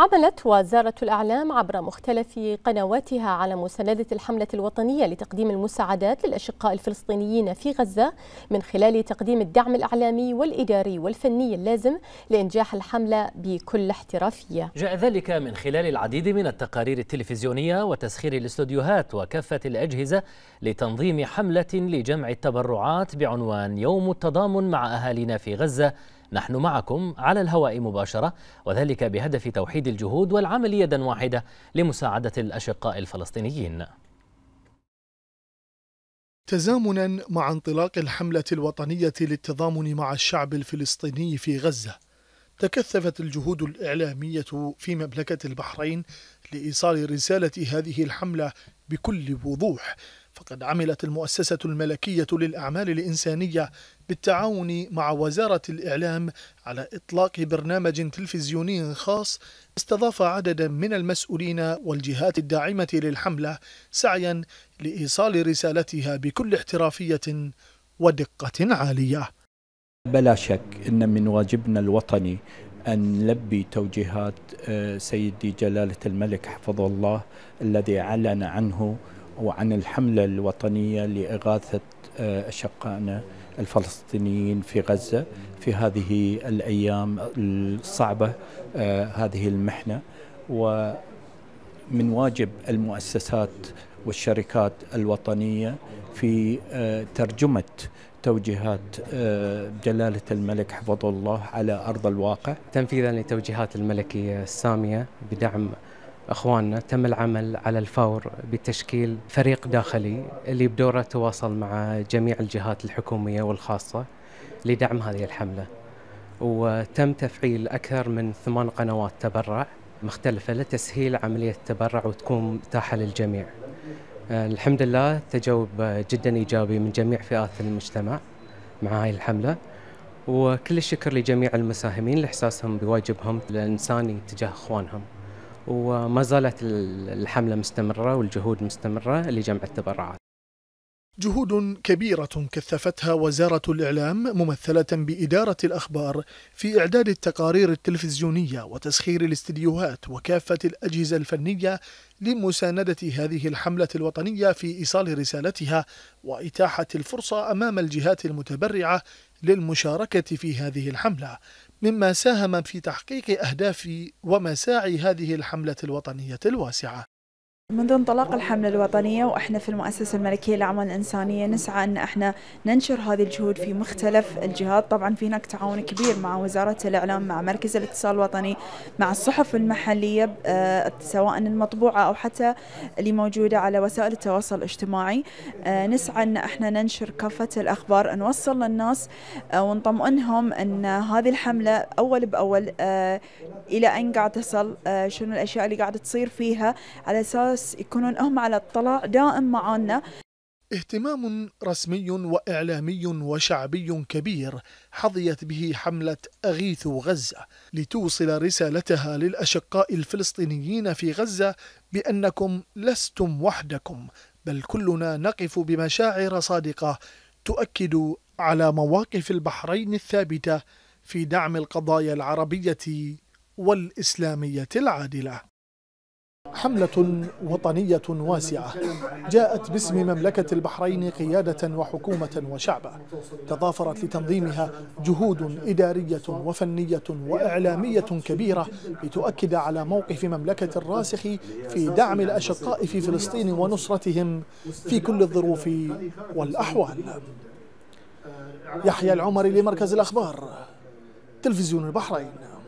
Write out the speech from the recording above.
عملت وزارة الأعلام عبر مختلف قنواتها على مساندة الحملة الوطنية لتقديم المساعدات للأشقاء الفلسطينيين في غزة من خلال تقديم الدعم الإعلامي والإداري والفني اللازم لإنجاح الحملة بكل احترافية جاء ذلك من خلال العديد من التقارير التلفزيونية وتسخير الاستوديوهات وكافة الأجهزة لتنظيم حملة لجمع التبرعات بعنوان يوم التضامن مع أهالينا في غزة نحن معكم على الهواء مباشرة وذلك بهدف توحيد الجهود والعمل يدا واحدة لمساعدة الأشقاء الفلسطينيين تزامنا مع انطلاق الحملة الوطنية للتضامن مع الشعب الفلسطيني في غزة تكثفت الجهود الإعلامية في مملكة البحرين لإيصال رسالة هذه الحملة بكل وضوح فقد عملت المؤسسة الملكية للأعمال الإنسانية بالتعاون مع وزارة الإعلام على إطلاق برنامج تلفزيوني خاص استضاف عددا من المسؤولين والجهات الداعمة للحملة سعيا لإيصال رسالتها بكل احترافية ودقة عالية بلا شك أن من واجبنا الوطني أن نلبي توجيهات آه، سيدي جلالة الملك حفظه الله الذي أعلن عنه وعن الحملة الوطنية لإغاثة أشقائنا آه، الفلسطينيين في غزة في هذه الأيام الصعبة آه، هذه المحنة ومن واجب المؤسسات والشركات الوطنية في آه، ترجمة توجيهات جلالة الملك حفظه الله على أرض الواقع تنفيذا لتوجيهات الملكية السامية بدعم اخواننا تم العمل على الفور بتشكيل فريق داخلي اللي بدوره تواصل مع جميع الجهات الحكوميه والخاصه لدعم هذه الحمله. وتم تفعيل اكثر من ثمان قنوات تبرع مختلفه لتسهيل عمليه التبرع وتكون متاحه للجميع. آه، الحمد لله تجاوب جدا ايجابي من جميع فئات المجتمع مع هاي الحمله. وكل الشكر لجميع المساهمين لإحساسهم بواجبهم الإنساني تجاه إخوانهم وما زالت الحملة مستمرة والجهود مستمرة لجمع التبرعات جهود كبيرة كثفتها وزارة الإعلام ممثلة بإدارة الأخبار في إعداد التقارير التلفزيونية وتسخير الاستديوهات وكافة الأجهزة الفنية لمساندة هذه الحملة الوطنية في إيصال رسالتها وإتاحة الفرصة أمام الجهات المتبرعة للمشاركة في هذه الحملة مما ساهم في تحقيق أهداف ومساعي هذه الحملة الوطنية الواسعة منذ انطلاق الحملة الوطنية وإحنا في المؤسسة الملكية للأعمال الإنسانية نسعى أن إحنا ننشر هذه الجهود في مختلف الجهات، طبعا في هناك تعاون كبير مع وزارة الإعلام مع مركز الاتصال الوطني مع الصحف المحلية آه، سواء المطبوعة أو حتى اللي موجودة على وسائل التواصل الاجتماعي، آه، نسعى أن إحنا ننشر كافة الأخبار نوصل للناس آه، ونطمئنهم أن هذه الحملة أول بأول إلى أين قاعد تصل شنو الأشياء اللي قاعدة تصير فيها على أساس بس يكونون هم على اطلاع دائم معانا اهتمام رسمي واعلامي وشعبي كبير حظيت به حمله اغيث غزه لتوصل رسالتها للاشقاء الفلسطينيين في غزه بانكم لستم وحدكم بل كلنا نقف بمشاعر صادقه تؤكد على مواقف البحرين الثابته في دعم القضايا العربيه والاسلاميه العادله حملة وطنية واسعة جاءت باسم مملكة البحرين قيادة وحكومة وشعبا تضافرت لتنظيمها جهود إدارية وفنية وإعلامية كبيرة لتؤكد على موقف مملكة الراسخ في دعم الأشقاء في فلسطين ونصرتهم في كل الظروف والأحوال يحيى العمري لمركز الأخبار تلفزيون البحرين